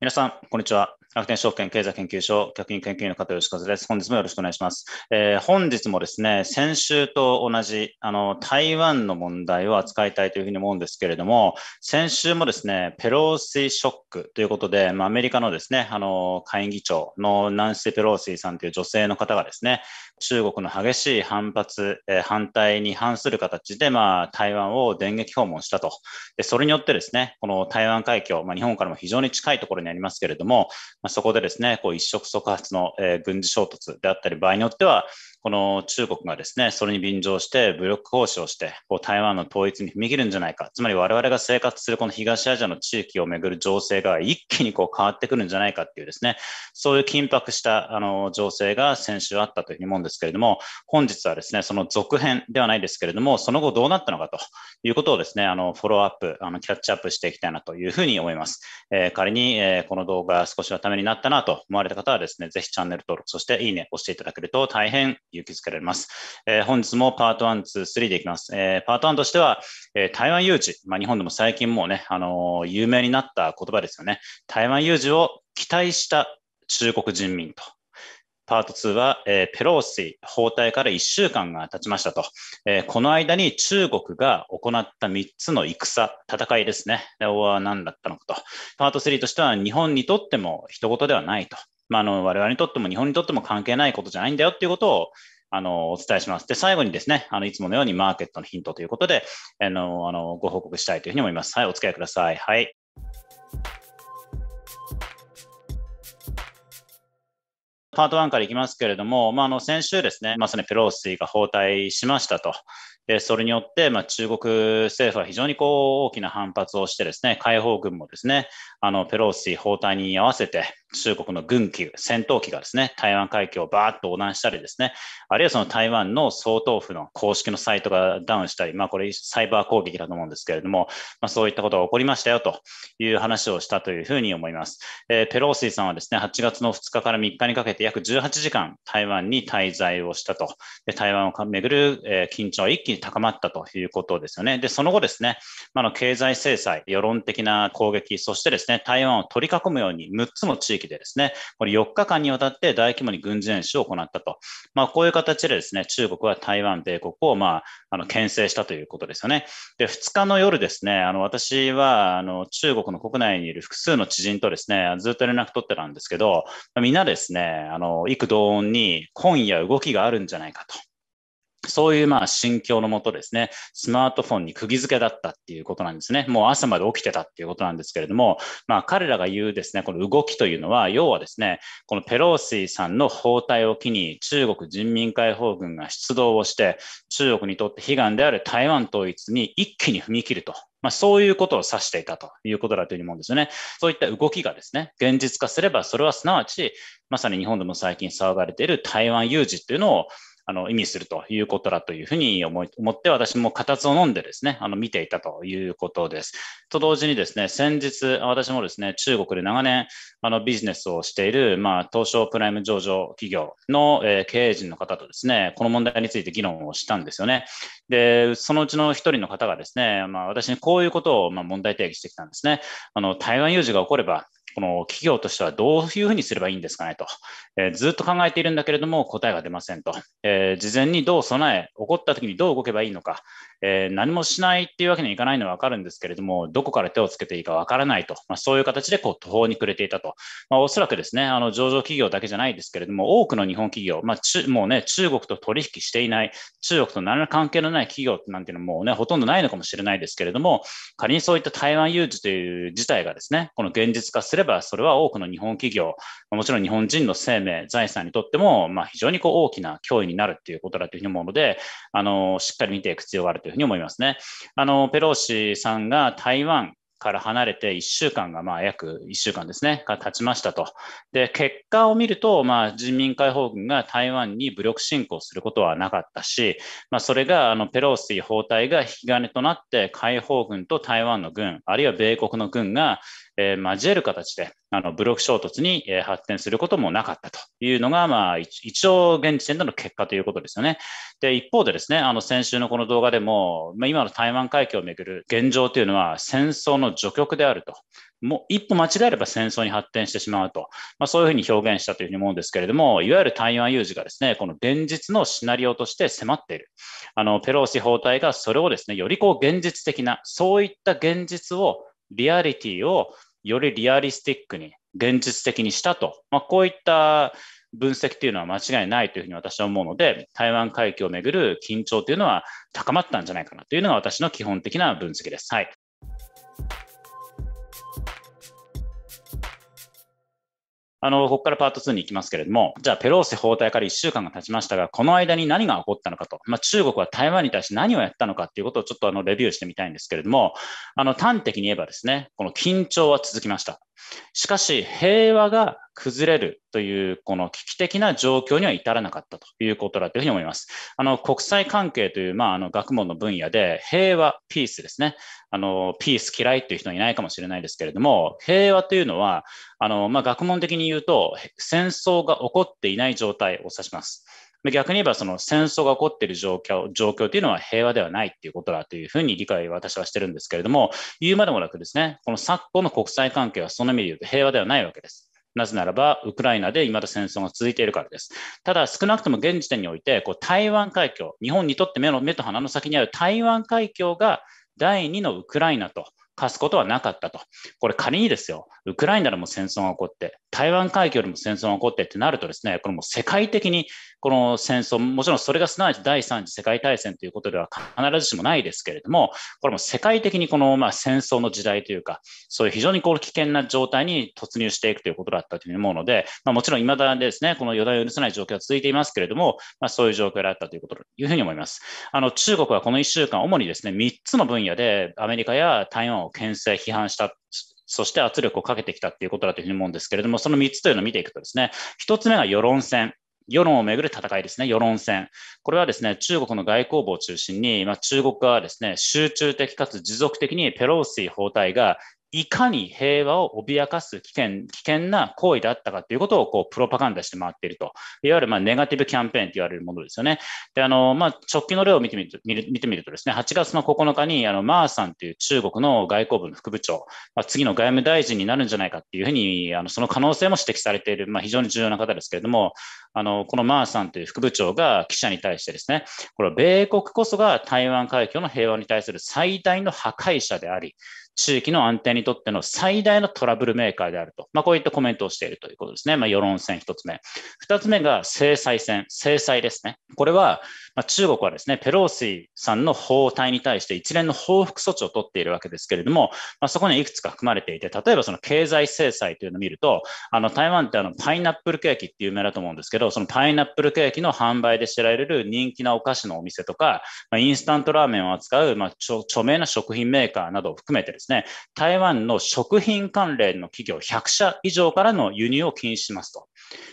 皆さん、こんにちは。楽天証券経済研究所客員研究員の加藤義和です。本日もよろしくお願いします。えー、本日もですね、先週と同じ、あの、台湾の問題を扱いたいというふうに思うんですけれども、先週もですね、ペロシショックということで、まあ、アメリカのですね、あの、下院議長のナンシー・ペロシさんという女性の方がですね、中国の激しい反発、えー、反対に反する形で、まあ、台湾を電撃訪問したと。でそれによってですね、この台湾海峡、まあ、日本からも非常に近いところにありますけれども、まあ、そこでですね、こう一触即発の、えー、軍事衝突であったり、場合によっては、この中国がですね、それに便乗して武力行使をして、こう台湾の統一に踏み切るんじゃないか、つまり我々が生活するこの東アジアの地域をめぐる情勢が一気にこう変わってくるんじゃないかっていうですね、そういう緊迫したあの情勢が先週あったというふうに思うんですけれども、本日はですね、その続編ではないですけれども、その後どうなったのかということをですね、あのフォローアップ、あのキャッチアップしていきたいなというふうに思います。えー、仮に、えー、この動画少しはためになったなと思われた方はですね、ぜひチャンネル登録、そしていいね押していただけると大変勇気づけられます。えー、本日もパート1、2、3でいきます。えー、パート1としては、えー、台湾有事、まあ、日本でも最近もうね、あの有名になった言葉ですよね。台湾有事を期待した中国人民とパート2は、えー、ペローシ包帯から1週間が経ちましたと、えー、この間に中国が行った3つの戦、戦いですね、は何だったのかと、パート3としては日本にとっても一言ではないと、まあ、あの、我々にとっても日本にとっても関係ないことじゃないんだよっていうことを、あの、お伝えします。で、最後にですね、あの、いつものようにマーケットのヒントということで、あの、あのご報告したいというふうに思います。はい、お付き合いください。はい。パート1からいきますけれども、まあ、あの先週ですね、まさにペロシが包帯しましたと。でそれによって、まあ、中国政府は非常にこう大きな反発をしてですね、解放軍もですね、あのペロシ包帯に合わせて、中国の軍機、戦闘機がですね、台湾海峡をバーッと横断したりですね、あるいはその台湾の総統府の公式のサイトがダウンしたり、まあこれサイバー攻撃だと思うんですけれども、まあそういったことが起こりましたよという話をしたというふうに思います。えー、ペローシーさんはですね、8月の2日から3日にかけて約18時間台湾に滞在をしたと。で台湾をめぐる、え緊張は一気に高まったということですよね。で、その後ですね、まあの経済制裁、世論的な攻撃、そしてですね、台湾を取り囲むように6つの地域でですね、これ4日間にわたって大規模に軍事演習を行ったと。まあ、こういう形でですね、中国は台湾、米国を、まあ、あの、牽制したということですよね。で、2日の夜ですね、あの、私は、あの、中国の国内にいる複数の知人とですね、ずっと連絡取ってたんですけど、みんなですね、あの、幾同音に今夜動きがあるんじゃないかと。そういうまあ心境のもとですね、スマートフォンに釘付けだったっていうことなんですね。もう朝まで起きてたっていうことなんですけれども、まあ彼らが言うですね、この動きというのは、要はですね、このペロシーさんの包帯を機に中国人民解放軍が出動をして、中国にとって悲願である台湾統一に一気に踏み切るとまあ、そういうことを指していたということだというふうに思うんですよね。そういった動きがですね、現実化すれば、それはすなわち、まさに日本でも最近騒がれている台湾有事っていうのを、あの意味するということだというふうに思い思って、私も固唾を飲んでですね、あの見ていたということです。と同時にですね、先日、私もですね、中国で長年あのビジネスをしている、まあ、東証プライム上場企業の、えー、経営陣の方とですね、この問題について議論をしたんですよね。で、そのうちの一人の方がですね、まあ、私にこういうことを、まあ、問題提起してきたんですね。あの台湾有事が起これば、この企業としてはどういうふうにすればいいんですかねと、えー、ずっと考えているんだけれども答えが出ませんと、えー、事前にどう備え、起こった時にどう動けばいいのか、えー、何もしないっていうわけにはいかないのは分かるんですけれども、どこから手をつけていいか分からないと、まあ、そういう形でこう途方に暮れていたと、まあ、おそらくですねあの上場企業だけじゃないですけれども、多くの日本企業、まあ、ちもうね中国と取引していない、中国と何ら関係のない企業なんていうのもねほとんどないのかもしれないですけれども、仮にそういった台湾有事という事態がですねこの現実化すればれば、それは多くの日本企業、もちろん日本人の生命、財産にとっても、まあ、非常にこう大きな脅威になるということだというふうに思うので、あの、しっかり見ていく必要があるというふうに思いますね。あの、ペローシさんが台湾、から離れて1週間が、まあ、約1週間ですね、が経ちましたと。で、結果を見ると、まあ、人民解放軍が台湾に武力侵攻することはなかったし、まあ、それが、あの、ペロシ包帯が引き金となって、解放軍と台湾の軍、あるいは米国の軍が、えー、交える形で、あの、武力衝突に、えー、発展することもなかったというのが、まあ、一応、現時点での結果ということですよね。で、一方でですね、あの、先週のこの動画でも、まあ、今の台湾海峡をめぐる現状というのは、戦争の序曲であると。もう一歩間違えれば戦争に発展してしまうと、まあ、そういうふうに表現したというふうに思うんですけれども、いわゆる台湾有事がですね、この現実のシナリオとして迫っている。あの、ペロシ包帯がそれをですね、よりこう現実的な、そういった現実を、リアリティをよりリアリスティックに、現実的にしたと、まあ、こういった分析というのは間違いないというふうに私は思うので、台湾海峡をめぐる緊張というのは高まったんじゃないかなというのが私の基本的な分析です。はいあの、ここからパート2に行きますけれども、じゃあペローセ包帯から1週間が経ちましたが、この間に何が起こったのかと、まあ、中国は台湾に対して何をやったのかっていうことをちょっとあのレビューしてみたいんですけれども、あの、端的に言えばですね、この緊張は続きました。しかし、平和が崩れるという、この危機的な状況には至らなかったということだというふうに思います。あの、国際関係という、まあ、あの、学問の分野で、平和、ピースですね。あの、ピース嫌いという人はいないかもしれないですけれども、平和というのは、あの、まあ、学問的に言うと、戦争が起こっていない状態を指します。逆に言えばその戦争が起こっている状況、状況というのは平和ではないっていうことだというふうに理解を私はしてるんですけれども、言うまでもなくですね、この昨今の国際関係はその意味で言うと平和ではないわけです。なぜならば、ウクライナでいまだ戦争が続いているからです。ただ、少なくとも現時点において、こう台湾海峡、日本にとって目の目と鼻の先にある台湾海峡が第2のウクライナと化すことはなかったと。これ仮にですよ、ウクライナでも戦争が起こって、台湾海峡でも戦争が起こってってなるとですね、これも世界的にこの戦争、もちろんそれがすなわち第3次世界大戦ということでは必ずしもないですけれども、これも世界的にこのまあ戦争の時代というか、そういう非常にこう危険な状態に突入していくということだったというふうに思うので、まあ、もちろん未だですね、この予断を許さない状況が続いていますけれども、まあ、そういう状況だったということというふうに思います。あの中国はこの1週間、主にですね、3つの分野でアメリカや台湾を牽制、批判したそして圧力をかけてきたということだというふうに思うんですけれども、その3つというのを見ていくとですね、1つ目が世論戦。世論をめぐる戦いですね、世論戦。これはですね、中国の外交部を中心に、まあ、中国側はですね、集中的かつ持続的にペローシー包帯がいかに平和を脅かす危険危険な行為だったかということをこうプロパガンダして回っていると、いわゆるまあネガティブキャンペーンと言われるものですよね。であのまあ、直近の例を見てみると見てみるとです、ね、8月の9日にあのマーさんという中国の外交部の副部長、まあ、次の外務大臣になるんじゃないかというふうに、あのその可能性も指摘されている、まあ、非常に重要な方ですけれども、あのこのマーさんという副部長が記者に対してですね、これ米国こそが台湾海峡の平和に対する最大の破壊者であり、地域の安定ににとっての最大のトラブルメーカーであると、まあ、こういったコメントをしているということですね。まあ、世論戦1つ目。2つ目が制裁戦、制裁ですね。これは、ま中国はですね、ペロシさんの包帯に対して一連の報復措置を取っているわけですけれども、まあ、そこにいくつか含まれていて、例えばその経済制裁というのを見ると、あの台湾ってあのパイナップルケーキって有名だと思うんですけど、そのパイナップルケーキの販売で知られる人気なお菓子のお店とか、まあ、インスタントラーメンを扱う、ま著名な食品メーカーなどを含めてですね、台湾湾の食品関連の企業100社以上からの輸入を禁止しますと。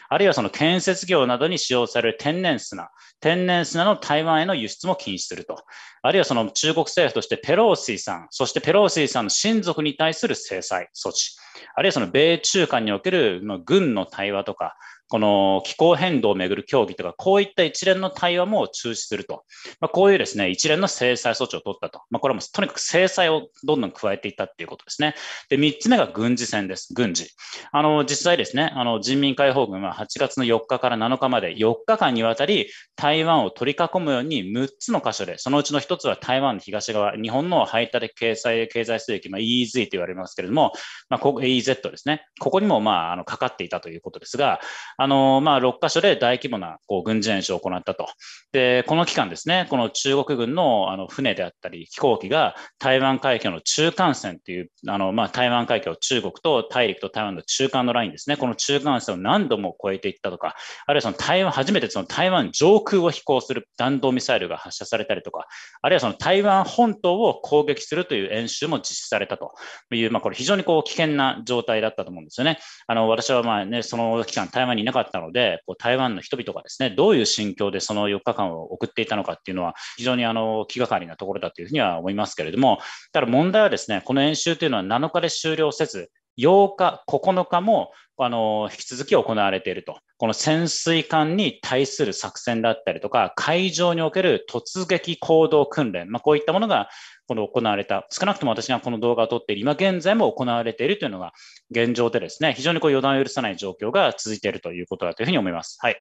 あるいはその建設業などに使用される天然砂、天然砂の台湾への輸出も禁止すると。あるいはその中国政府としてペローシーさん、そしてペローシーさんの親族に対する制裁措置、あるいはその米中間における軍の対話とか、この気候変動をめぐる協議とか、こういった一連の対話も中止すると、まあ、こういうですね一連の制裁措置を取ったと、まあ、これもとにかく制裁をどんどん加えていったということですね。で、つ目が軍事戦です、軍事。あの実際ですね、あの人民解放軍は8月の4日から7日まで4日間にわたり台湾を取り囲むように6つの箇所で、そのうちの1つは台湾の東側、日本の排他的経済経済水域、まあ、EEZ と言われますけれども、まあ、AEZ ですね、ここにもまああのかかっていたということですが、あのまあ、6箇所で大規模なこう軍事演習を行ったと。で、この期間ですね、この中国軍のあの船であったり飛行機が台湾海峡の中間線という、あのまあ、台湾海峡、中国と大陸と台湾の中間のラインですね、この中間線を何度度も超えていったとか、あるいはその台湾、初めてその台湾上空を飛行する弾道ミサイルが発射されたりとか、あるいはその台湾本島を攻撃するという演習も実施されたという、まあ、これ非常にこう危険な状態だったと思うんですよね。あの私はまあ、ね、その期間、台湾にいなかったので、こう台湾の人々がですね、どういう心境でその4日間を送っていたのかっていうのは、非常にあの気がかりなところだというふうには思いますけれども、ただ問題はですね、この演習というのは7日で終了せず、8日、9日もあの引き続き行われていると、この潜水艦に対する作戦だったりとか、海上における突撃行動訓練、まあ、こういったものがこの行われた、少なくとも私がこの動画を撮っている、今現在も行われているというのが現状で、ですね非常にこう予断を許さない状況が続いているということだというふうに思います。はい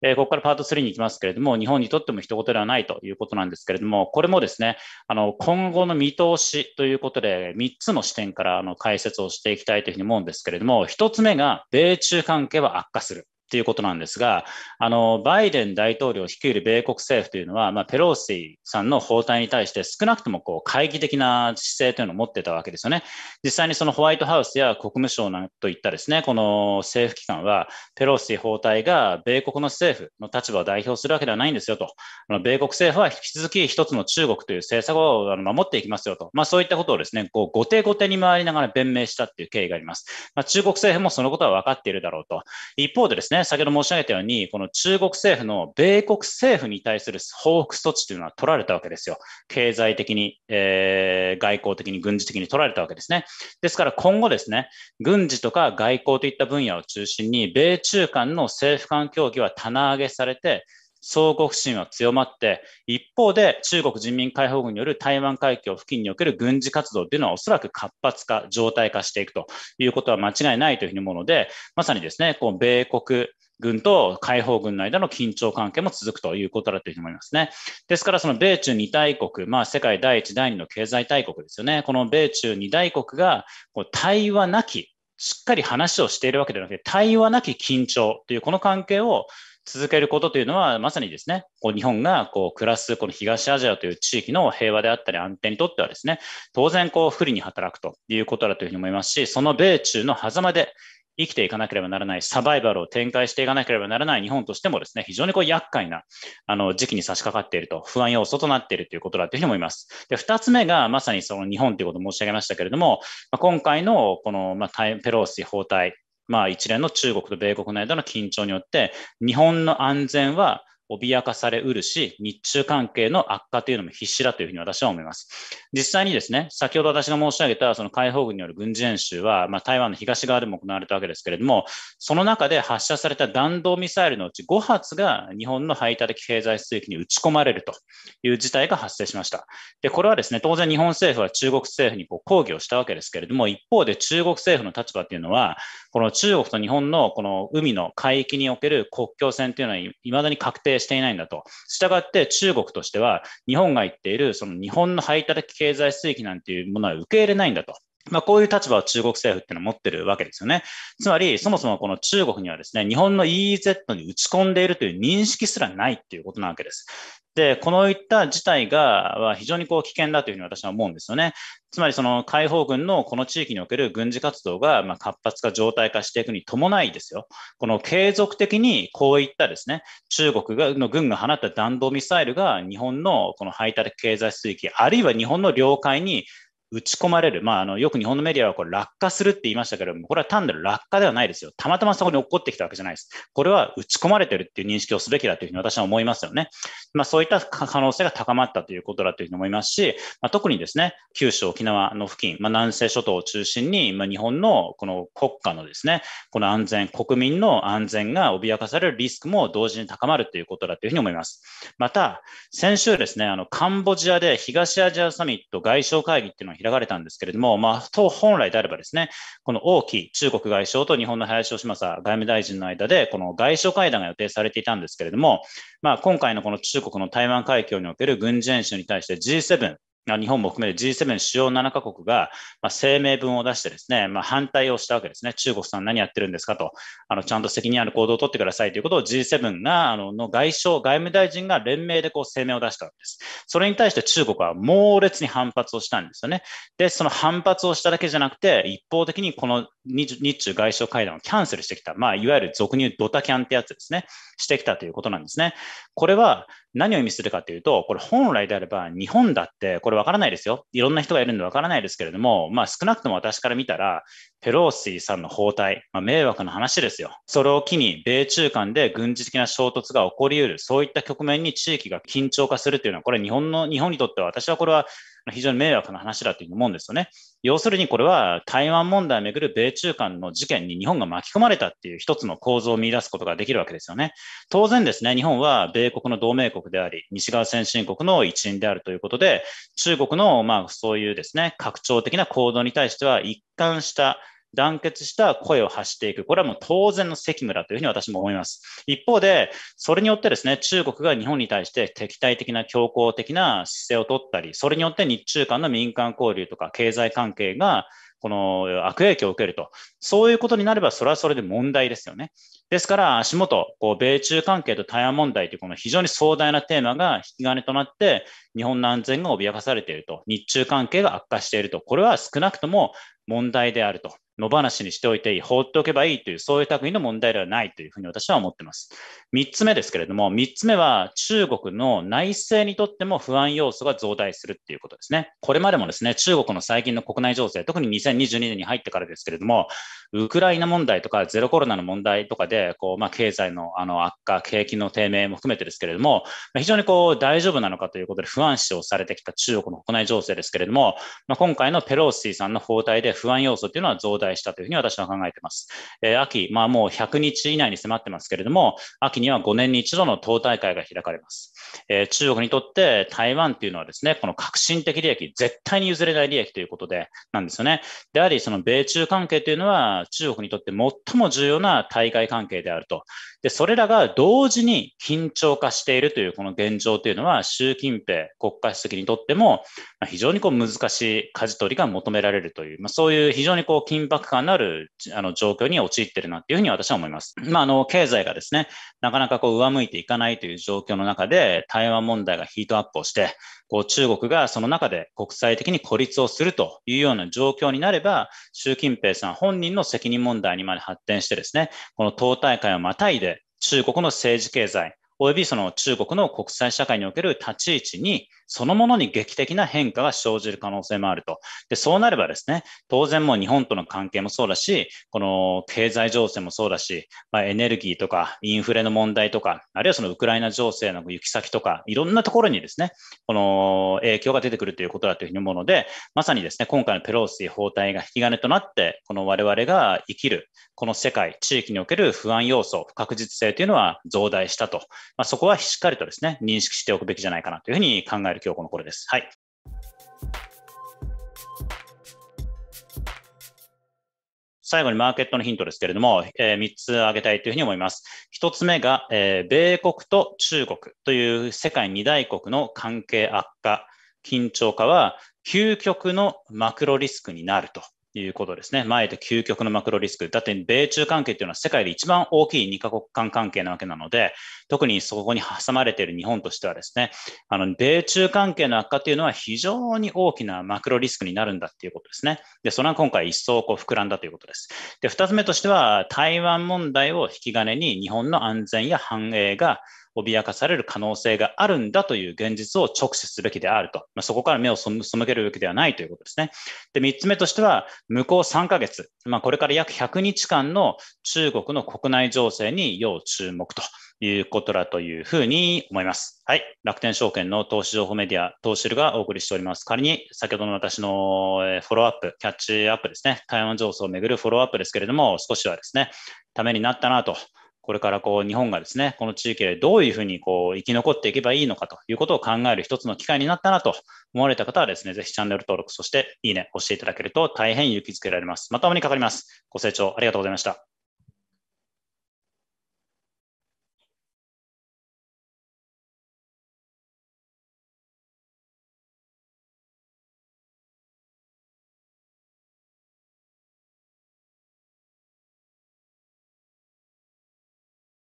えここからパート3に行きますけれども、日本にとっても一言ではないということなんですけれども、これもですね、あの、今後の見通しということで、3つの視点からあの解説をしていきたいというふうに思うんですけれども、1つ目が、米中関係は悪化する。っていうことなんですが、あの、バイデン大統領率いる米国政府というのは、まあ、ペロシさんの包帯に対して少なくともこう、懐疑的な姿勢というのを持ってたわけですよね。実際にそのホワイトハウスや国務省なといったですね、この政府機関は、ペロシ包帯が米国の政府の立場を代表するわけではないんですよと。あの米国政府は引き続き一つの中国という政策を守っていきますよと。まあ、そういったことをですね、こう、後手後手に回りながら弁明したっていう経緯があります。まあ、中国政府もそのことは分かっているだろうと。一方でですね、ね、先ほど申し上げたように、この中国政府の米国政府に対する報復措置というのは取られたわけですよ。経済的に、えー、外交的に軍事的に取られたわけですね。ですから今後ですね、軍事とか外交といった分野を中心に、米中間の政府間協議は棚上げされて、相互不信は強まって、一方で中国人民解放軍による台湾海峡付近における軍事活動というのはおそらく活発化、常態化していくということは間違いないというふうに思うので、まさにですね、こう米国、軍と解放軍の間の緊張関係も続くということだというふうに思いますね。ですから、その米中二大国、まあ、世界第一、第二の経済大国ですよね。この米中二大国が、対話なき、しっかり話をしているわけではなくて、対話なき緊張というこの関係を続けることというのは、まさにですね、こう日本がこう暮らすこの東アジアという地域の平和であったり安定にとってはですね、当然こう不利に働くということだというふうに思いますし、その米中の狭間で生きていかなければならない、サバイバルを展開していかなければならない日本としてもですね、非常にこう厄介なあの時期に差し掛かっていると、不安要素となっているということだというふうに思います。で、二つ目がまさにその日本ということを申し上げましたけれども、今回のこの、まあ、ペローシ包帯まあ、一連の中国と米国の間の緊張によって、日本の安全は脅かされうるし、日中関係の悪化というのも必至だというふうに私は思います。実際にですね、先ほど私が申し上げたその解放軍による軍事演習は、まあ、台湾の東側でも行われたわけですけれども、その中で発射された弾道ミサイルのうち5発が日本の排他的経済水域に打ち込まれるという事態が発生しました。で、これはですね、当然日本政府は中国政府にこう抗議をしたわけですけれども、一方で中国政府の立場というのは、この中国と日本のこの海の海域における国境線というのはいまだに確定定していないんだと。したがって中国としては、日本が言っているその日本の排他的経済水域なんていうものは受け入れないんだと。まあ、こういう立場を中国政府っていうのは持ってるわけですよね。つまり、そもそもこの中国にはですね、日本の EEZ に打ち込んでいるという認識すらないっていうことなわけです。で、このいった事態が非常にこう危険だというふうに私は思うんですよね。つまりその解放軍のこの地域における軍事活動がま活発化、常態化していくに伴いですよ、この継続的にこういったですね中国がの軍が放った弾道ミサイルが日本のこの排他的経済水域、あるいは日本の領海に打ち込まれる、まあ、あのよく日本のメディアはこれ落下するって言いましたけれども、これは単なる落下ではないですよ。たまたまそこに起こってきたわけじゃないです。これは打ち込まれてるっていう認識をすべきだというふうに私は思いますよね。まあ、そういった可能性が高まったということだというふうに思いますし、まあ、特にですね、九州、沖縄の付近、まあ、南西諸島を中心に、まあ、日本のこの国家のですね、この安全、国民の安全が脅かされるリスクも同時に高まるということだというふうに思います。また、先週ですね、あのカンボジアで東アジアサミット外相会議っていうのは開かれたんですけれども、まあ、と本来であればですね、この王毅中国外相と日本の林芳正外務大臣の間で、この外相会談が予定されていたんですけれども、まあ、今回のこの中国の台湾海峡における軍事演習に対して G7、日本も含めて G7 主要7カ国が、声明文を出してですね、まあ、反対をしたわけですね。中国さん何やってるんですかと、あのちゃんと責任ある行動を取ってくださいということを G7 があのの外相、外務大臣が連名でこう声明を出したわけです。それに対して中国は猛烈に反発をしたんですよね。で、その反発をしただけじゃなくて、一方的にこの日中外相会談をキャンセルしてきた、まあ、いわゆる俗に言うドタキャンってやつですね、してきたということなんですね。これは何を意味するかというと、これ本来であれば日本だってこれわからないですよ。いろんな人がいるんでわからないですけれども、まあ少なくとも私から見たら、ペローシーさんの包帯、まあ、迷惑な話ですよ。それを機に、米中間で軍事的な衝突が起こり得る、そういった局面に地域が緊張化するというのは、これ日本の、日本にとっては私はこれは非常に迷惑な話だというふうに思うんですよね。要するにこれは台湾問題をめぐる米中間の事件に日本が巻き込まれたっていう一つの構造を見出すことができるわけですよね。当然ですね、日本は米国の同盟国であり、西側先進国の一員であるということで、中国のまあそういうですね、拡張的な行動に対しては一貫した団結した声を発していく。これはもう当然の責務だというふうに私も思います。一方で、それによってですね、中国が日本に対して敵対的な強硬的な姿勢を取ったり、それによって日中間の民間交流とか経済関係がこの悪影響を受けると。そういうことになれば、それはそれで問題ですよね。ですから、足元、こう米中関係と台湾問題というこの非常に壮大なテーマが引き金となって、日本の安全が脅かされていると、日中関係が悪化していると、これは少なくとも問題であると野放しにしておいていい、放っておけばいいという、そういう類の問題ではないというふうに私は思っています。3つ目ですけれども、3つ目は中国の内政にとっても不安要素が増大するっていうことですね。これまでもですね、中国の最近の国内情勢、特に2022年に入ってからですけれども、ウクライナ問題とかゼロコロナの問題とかで、こう、まあ、経済のあの悪化、景気の低迷も含めてですけれども、非常にこう、大丈夫なのかということで不安視をされてきた中国の国内情勢ですけれども、まあ、今回のペロシーさんの包帯で不安要素っていうのは増大伝えしたというふうに私は考えています。えー、秋、まあもう100日以内に迫ってますけれども、秋には5年に一度の党大会が開かれます。えー、中国にとって台湾というのはですね、この革新的利益、絶対に譲れない利益ということで、なんですよね。であり、その米中関係というのは中国にとって最も重要な対外関係であるとで、それらが同時に緊張化しているというこの現状というのは、習近平国家主席にとっても、非常にこう難しい舵取りが求められるという、まあ、そういう非常にこう緊迫感のあるあの状況に陥っているなというふうに私は思います。まあ、あの、経済がですね、なかなかこう上向いていかないという状況の中で、台湾問題がヒートアップをして、こう中国がその中で国際的に孤立をするというような状況になれば、習近平さん本人の責任問題にまで発展してですね、この党大会をまたいで中国の政治経済、およびその中国の国際社会における立ち位置にそのものに劇的な変化が生じる可能性もあると。で、そうなればですね、当然もう日本との関係もそうだし、この経済情勢もそうだし、まあ、エネルギーとかインフレの問題とか、あるいはそのウクライナ情勢の行き先とか、いろんなところにですね、この影響が出てくるということだというふうに思うので、まさにですね、今回のペロシ法帯が引き金となって、この我々が生きる、この世界、地域における不安要素、不確実性というのは増大したと、まあ、そこはしっかりとですね、認識しておくべきじゃないかなというふうに考える今日この頃です。はい。最後にマーケットのヒントですけれども、えー、3つ挙げたいというふうに思います。1つ目が、えー、米国と中国という世界2大国の関係悪化、緊張化は究極のマクロリスクになるということですね。前と究極のマクロリスク。だって米中関係っていうのは世界で一番大きい2カ国間関係なわけなので、特にそこに挟まれている日本としてはですね、あの、米中関係の悪化っていうのは非常に大きなマクロリスクになるんだっていうことですね。で、それは今回一層こう膨らんだということです。で、2つ目としては、台湾問題を引き金に日本の安全や繁栄が脅かされる可能性があるんだという現実を直視すべきであると、まあ、そこから目を背けるべきではないということですね。で3つ目としては、向こう3ヶ月、まあ、これから約100日間の中国の国内情勢に要注目ということだというふうに思います。はい。楽天証券の投資情報メディア、投資ルがお送りしております。仮に先ほどの私のフォローアップ、キャッチアップですね、台湾情勢をめぐるフォローアップですけれども、少しはですね、ためになったなとこれからこう日本がですね、この地域でどういうふうにこう生き残っていけばいいのかということを考える一つの機会になったなと思われた方はですね、ぜひチャンネル登録、そしていいね、押していただけると大変勇気づけられます。またお目にかかります。ご清聴ありがとうございました。